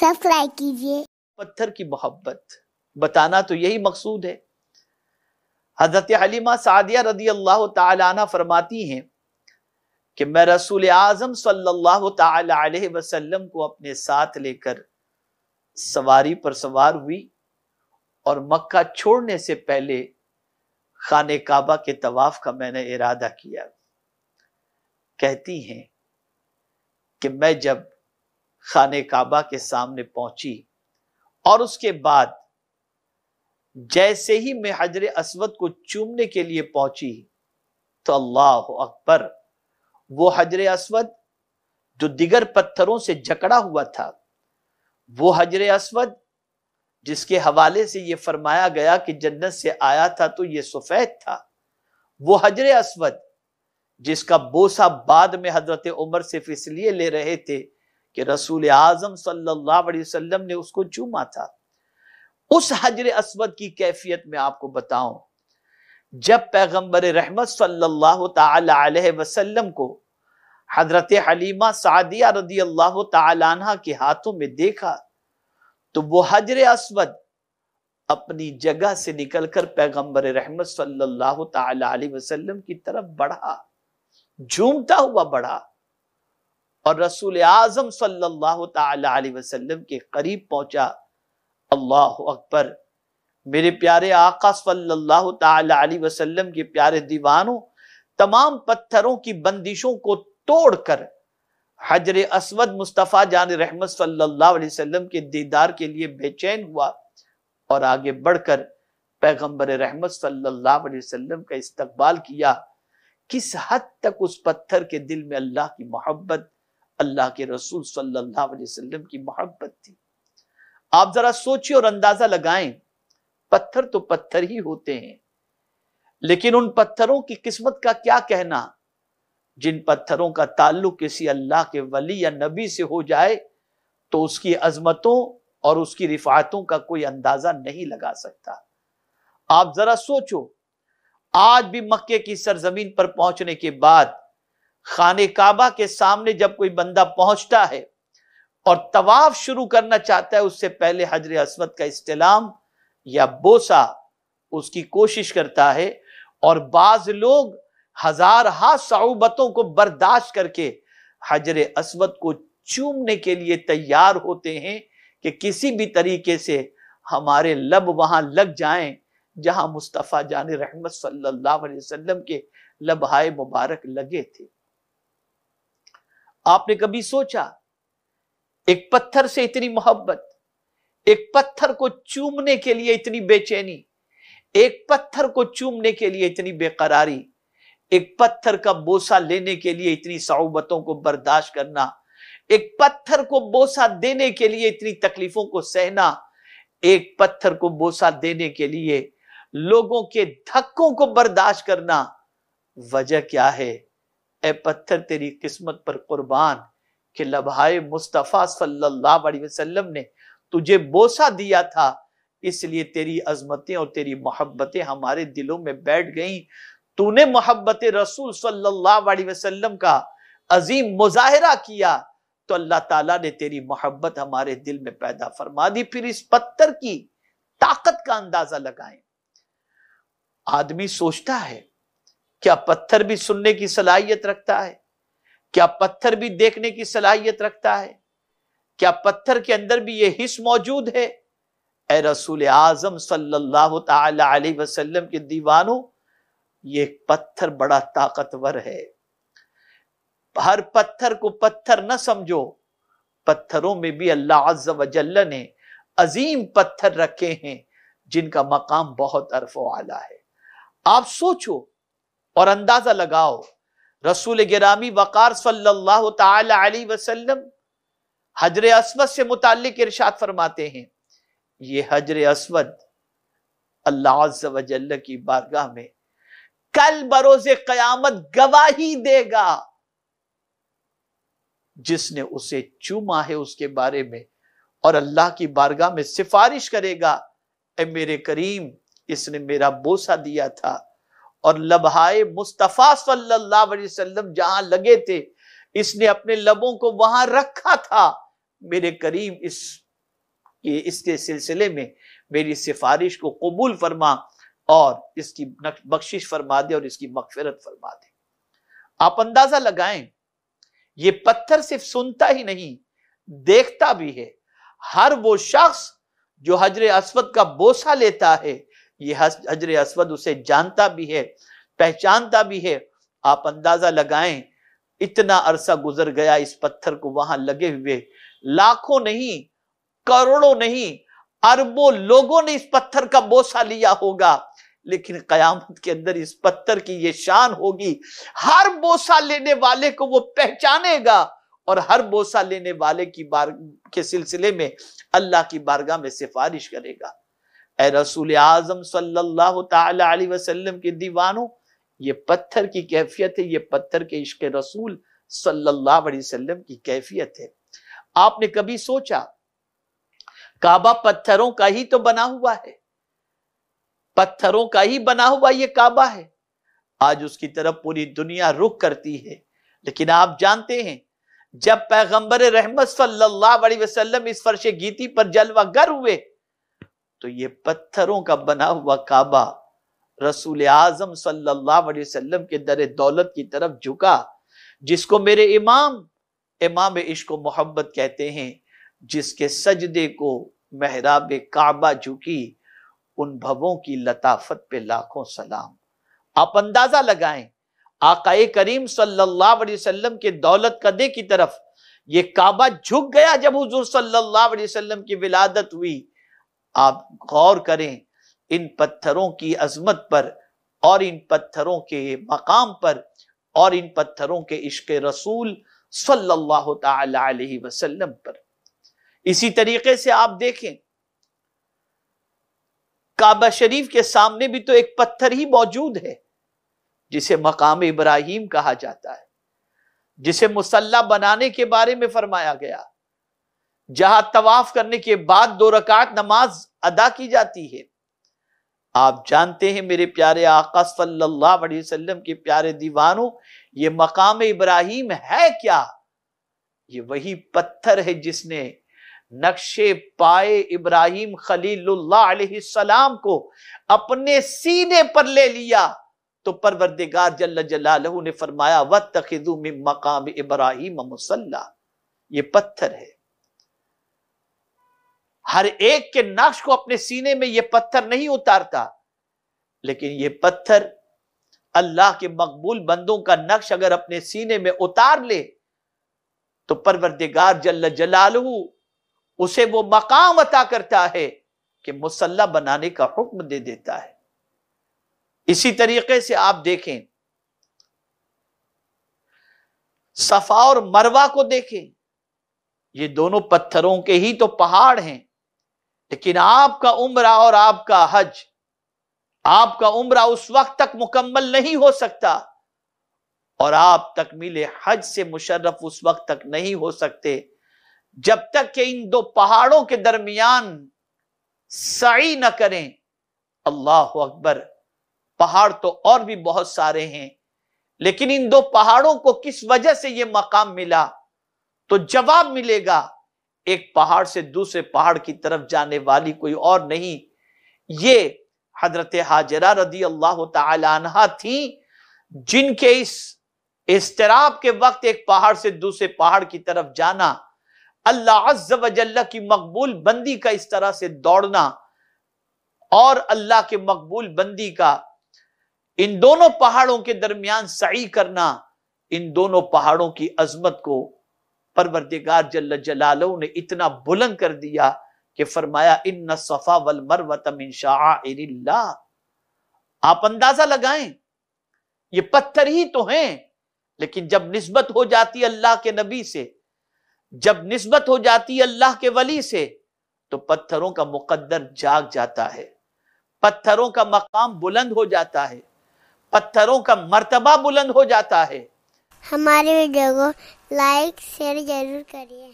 subscribe कीजिए पत्थर की मोहब्बत बताना तो यही मकसूद है हजरत हलीमा सादिया रदी अल्लाह ताला फरमाती हैं कि मैं रसूल आजम सल्लल्लाहु अलैहि वसल्लम को अपने साथ लेकर सवारी पर सवार हुई और मक्का छोड़ने से पहले खाने काबा के तवाफ का मैंने इरादा किया कहती हैं कि मैं जब खान काबा के सामने पहुंची और उसके बाद जैसे ही मैं हजर असवद को चूमने के लिए पहुंची तो अल्लाह अकबर वो हजर असवद जो दिगर पत्थरों से जकड़ा हुआ था वो हजर असवद जिसके हवाले से ये फरमाया गया कि जन्नत से आया था तो ये सफ़ेद था वो हजर असवद जिसका बोसा बाद में हजरत उमर सिर्फ इसलिए ले रहे थे कि रसूल आजम सल्लल्लाहु अलैहि वसल्लम ने उसको चूमा था उस हजर असवद की कैफियत में आपको बताऊं जब पैगंबर रहमत सल्लल्लाहु अलैहि वसल्लम को हजरत हलीमा सादिया रदी अल्लाह तला के हाथों में देखा तो वो हजर असवद अपनी जगह से निकलकर पैगंबर रहमत सल्लल्लाहु अलैहि वसल्लम की तरफ बढ़ा झूमता हुआ बढ़ा और रसूल आजम सल्लल्लाहु वसल्लम के करीब पहुंचा अल्लाह अकबर मेरे प्यारे आका सल्लल्लाहु अलैहि वसल्लम के प्यारे दीवानों तमाम पत्थरों की बंदिशों को तोड़कर हजर असवद मुस्तफ़ा जान रहमत सल्लल्लाहु अलैहि वसल्लम के दीदार के लिए बेचैन हुआ और आगे बढ़कर पैगंबर रहमत सल्लल्लाहु अलैहि वसल्लम का इस्तकबाल किया किस हद तक उस पत्थर के दिल में अल्लाह की मोहब्बत अल्लाह के रसूल सल्लल्लाहु अलैहि वसल्लम की मोहब्बत थी आप जरा सोचिए और अंदाजा लगाएं पत्थर तो पत्थर ही होते हैं लेकिन उन पत्थरों की किस्मत का क्या कहना जिन पत्थरों का ताल्लुक किसी अल्लाह के वली या नबी से हो जाए तो उसकी अजमतों और उसकी रिफातों का कोई अंदाजा नहीं लगा सकता आप जरा सोचो आज भी मक्के की सरजमीन पर पहुंचने के बाद खान काबा के सामने जब कोई बंदा पहुंचता है और तवाफ शुरू करना चाहता है उससे पहले हजर असमत का इस्तेलाम या बोसा उसकी कोशिश करता है और बाज लोग हजार हा सऊबतों को बर्दाश्त करके हजर असमत को चूमने के लिए तैयार होते हैं कि किसी भी तरीके से हमारे लब वहां लग जाएं जहां मुस्तफ़ा जान रहमत सल्लल्लाहु अलैहि वसल्लम के लबहाए मुबारक लगे थे आपने कभी सोचा एक पत्थर से इतनी मोहब्बत एक पत्थर को चूमने के लिए इतनी बेचैनी एक पत्थर को चूमने के लिए इतनी बेकरारी एक पत्थर का बोसा लेने के लिए इतनी सऊबतों को बर्दाश्त करना एक पत्थर को बोसा देने के लिए इतनी तकलीफों को सहना एक पत्थर को बोसा देने के लिए लोगों के धक्कों को बर्दाश्त करना वजह क्या है ए पत्थर तेरी किस्मत पर कुर्बान के लभाए मुस्तफ़ा सल्लल्लाहु अलैहि वसल्लम ने तुझे बोसा दिया था इसलिए तेरी अजमतें और तेरी मोहब्बतें हमारे दिलों में बैठ गईं तूने मोहब्बत रसूल सल्लल्लाहु अलैहि वसल्लम का अजीम मुजाहरा किया तो अल्लाह ताला ने तेरी मोहब्बत हमारे दिल में पैदा फरमा दी फिर इस पत्थर की ताकत का अंदाजा लगाए आदमी सोचता है क्या पत्थर भी सुनने की सलाहियत रखता है क्या पत्थर भी देखने की सलाहियत रखता है क्या पत्थर के अंदर भी ये हिस्स मौजूद है ए रसूल आजम सल्लल्लाहु अलैहि वसल्लम के दीवानों ये पत्थर बड़ा ताकतवर है हर पत्थर को पत्थर न समझो पत्थरों में भी अल्लाह अज्जल ने अजीम पत्थर रखे हैं जिनका मकाम बहुत अरफो आला है आप सोचो और अंदाजा लगाओ रसूल गिरामी वक़ार सल्लल्लाहु अलैहि वसल्लम हजर असवद से मुतालिक इरशाद फरमाते हैं ये हजर असवद अल्लाह की बारगाह में कल बरोज कयामत गवाही देगा जिसने उसे चूमा है उसके बारे में और अल्लाह की बारगाह में सिफारिश करेगा ए मेरे करीम इसने मेरा बोसा दिया था और लबहाए मुस्तफ़ा सल्लल्लाहु अलैहि वसल्लम जहां लगे थे इसने अपने लबों को वहां रखा था मेरे करीब इस ये इसके सिलसिले में मेरी सिफारिश को कबूल फरमा और इसकी बख्शिश फरमा दे और इसकी मगफरत फरमा दे आप अंदाजा लगाएं ये पत्थर सिर्फ सुनता ही नहीं देखता भी है हर वो शख्स जो हजर असवद का बोसा लेता है ये हजर असवद उसे जानता भी है पहचानता भी है आप अंदाजा लगाएं इतना अरसा गुजर गया इस पत्थर को वहां लगे हुए लाखों नहीं करोड़ों नहीं अरबों लोगों ने इस पत्थर का बोसा लिया होगा लेकिन कयामत के अंदर इस पत्थर की ये शान होगी हर बोसा लेने वाले को वो पहचानेगा और हर बोसा लेने वाले की बार के सिलसिले में अल्लाह की बारगाह में सिफारिश करेगा ए रसूल आजम सल्लल्लाहु अलैहि वसल्लम के दीवानों ये पत्थर की कैफियत है ये पत्थर के इश्क रसूल सल्लल्लाहु अलैहि वसल्लम की कैफियत है आपने कभी सोचा काबा पत्थरों का ही तो बना हुआ है पत्थरों का ही बना हुआ ये काबा है आज उसकी तरफ पूरी दुनिया रुख करती है लेकिन आप जानते हैं जब पैगंबर रहमत सल्लल्लाहु अलैहि वसल्लम इस फर्श गीती पर जलवा गर हुए तो ये पत्थरों का बना हुआ काबा रसूल आजम सल्लल्लाहु अलैहि वसल्लम के दर दौलत की तरफ झुका जिसको मेरे इमाम इमाम इश्क मोहब्बत कहते हैं जिसके सजदे को महराब काबा झुकी उन भवों की लताफत पे लाखों सलाम आप अंदाजा लगाएं आकाए करीम सल्लल्लाहु अलैहि वसल्लम के दौलत कदे की तरफ ये काबा झुक गया जब हुजूर सल्लल्लाहु अलैहि वसल्लम की विलादत हुई आप गौर करें इन पत्थरों की अजमत पर और इन पत्थरों के मकाम पर और इन पत्थरों के इश्क रसूल सल्लल्लाहु अलैहि वसल्लम पर इसी तरीके से आप देखें काबा शरीफ के सामने भी तो एक पत्थर ही मौजूद है जिसे मकाम इब्राहिम कहा जाता है जिसे मुसल्ला बनाने के बारे में फरमाया गया जहां तवाफ करने के बाद दो रकात नमाज अदा की जाती है आप जानते हैं मेरे प्यारे आका सल्लल्लाहु अलैहि वसल्लम के प्यारे दीवानों ये मकाम इब्राहिम है क्या ये वही पत्थर है जिसने नक्शे पाए इब्राहिम खलीलुल्लाह को अपने सीने पर ले लिया तो परवरदिगार जल्ल जलालहू ने फरमाया व तखिजू मकाम इब्राहिम मुसल्ला ये पत्थर है हर एक के नक्श को अपने सीने में यह पत्थर नहीं उतारता लेकिन यह पत्थर अल्लाह के मकबूल बंदों का नक्श अगर अपने सीने में उतार ले तो परवरदिगार जल्ल जलालू उसे वो मकाम अता करता है कि मुसल्ला बनाने का हुक्म दे देता है इसी तरीके से आप देखें सफा और मरवा को देखें ये दोनों पत्थरों के ही तो पहाड़ हैं लेकिन आपका उम्र और आपका हज आपका उम्र उस वक्त तक मुकम्मल नहीं हो सकता और आप तकमील हज से मुशर्रफ उस वक्त तक नहीं हो सकते जब तक कि इन दो पहाड़ों के दरमियान सई न करें अल्लाह अकबर पहाड़ तो और भी बहुत सारे हैं लेकिन इन दो पहाड़ों को किस वजह से यह मकाम मिला तो जवाब मिलेगा एक पहाड़ से दूसरे पहाड़ की तरफ जाने वाली कोई और नहीं ये हजरत हाजरा रदी अल्लाह तहा थी जिनके इस इसतराब के वक्त एक पहाड़ से दूसरे पहाड़ की तरफ जाना अल्लाह की मकबूल बंदी का इस तरह से दौड़ना और अल्लाह के मकबूल बंदी का इन दोनों पहाड़ों के दरमियान सही करना इन दोनों पहाड़ों की अजमत को परवरदिगार जल्ल जलालो ने इतना बुलंद कर दिया कि फरमाया इन सफा वल मरवतमिनशाला आप अंदाजा लगाएं ये पत्थर ही तो हैं लेकिन जब नस्बत हो जाती अल्लाह के नबी से जब नस्बत हो जाती अल्लाह के वली से तो पत्थरों का मुकद्दर जाग जाता है पत्थरों का मकाम बुलंद हो जाता है पत्थरों का मर्तबा बुलंद हो जाता है हमारे वीडियो को लाइक शेयर जरूर करिए